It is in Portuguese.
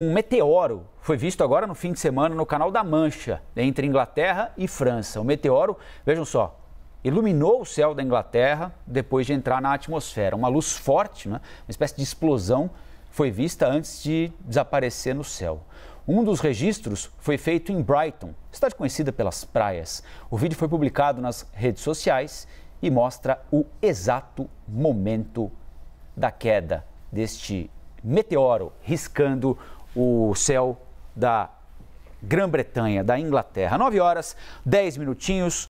Um meteoro foi visto agora no fim de semana no Canal da Mancha, entre Inglaterra e França. O meteoro, vejam só, iluminou o céu da Inglaterra depois de entrar na atmosfera. Uma luz forte, né? uma espécie de explosão, foi vista antes de desaparecer no céu. Um dos registros foi feito em Brighton, cidade conhecida pelas praias. O vídeo foi publicado nas redes sociais e mostra o exato momento da queda deste meteoro riscando o céu da Grã-Bretanha, da Inglaterra. 9 horas, 10 minutinhos.